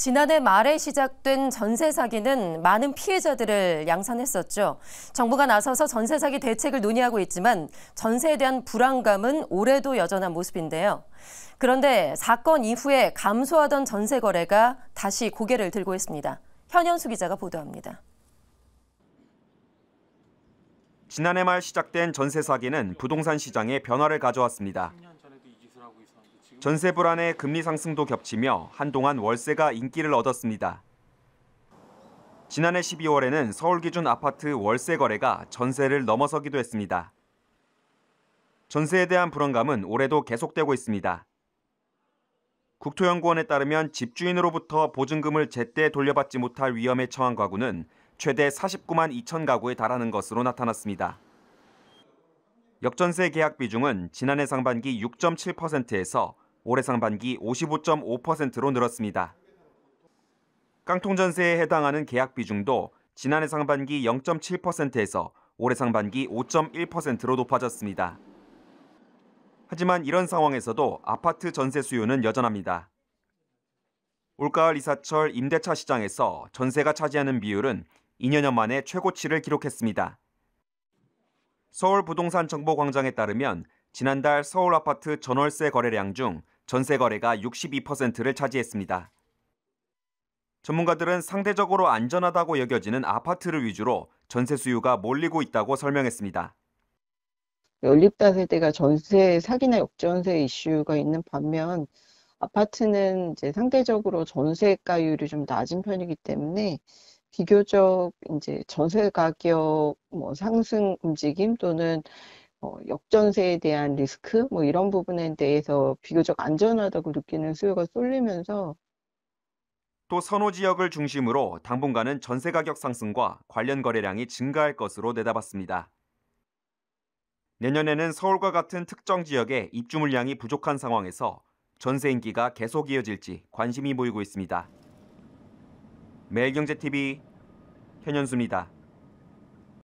지난해 말에 시작된 전세 사기는 많은 피해자들을 양산했었죠. 정부가 나서서 전세 사기 대책을 논의하고 있지만 전세에 대한 불안감은 올해도 여전한 모습인데요. 그런데 사건 이후에 감소하던 전세 거래가 다시 고개를 들고 있습니다. 현현수 기자가 보도합니다. 지난해 말 시작된 전세 사기는 부동산 시장에 변화를 가져왔습니다. 전세 불안에 금리 상승도 겹치며 한동안 월세가 인기를 얻었습니다. 지난해 12월에는 서울 기준 아파트 월세 거래가 전세를 넘어서기도 했습니다. 전세에 대한 불안감은 올해도 계속되고 있습니다. 국토연구원에 따르면 집주인으로부터 보증금을 제때 돌려받지 못할 위험에 처한 가구는 최대 49만 2천 가구에 달하는 것으로 나타났습니다. 역전세 계약 비중은 지난해 상반기 6.7%에서 올해 상반기 55.5%로 늘었습니다. 깡통전세에 해당하는 계약 비중도 지난해 상반기 0.7%에서 올해 상반기 5.1%로 높아졌습니다. 하지만 이런 상황에서도 아파트 전세 수요는 여전합니다. 올가을 이사철 임대차 시장에서 전세가 차지하는 비율은 2년여 만에 최고치를 기록했습니다. 서울 부동산 정보광장에 따르면 지난달 서울 아파트 전월세 거래량 중 전세 거래가 62%를 차지했습니다. 전문가들은 상대적으로 안전하다고 여겨지는 아파트를 위주로 전세 수요가 몰리고 있다고 설명했습니다. 연립다 세대가 전세 사기나 역전세 이슈가 있는 반면 아파트는 이제 상대적으로 전세가율이 좀 낮은 편이기 때문에 비교적 이제 전세 가격 뭐 상승 움직임 또는 어, 역전세에 대한 리스크 뭐 이런 부분에 대해서 비교적 안전하다고 느끼는 수요가 쏠리면서 또 선호 지역을 중심으로 당분간은 전세 가격 상승과 관련 거래량이 증가할 것으로 내다봤습니다. 내년에는 서울과 같은 특정 지역에 입주 물량이 부족한 상황에서 전세 인기가 계속 이어질지 관심이 모이고 있습니다. 매일경제TV 현현수입니다.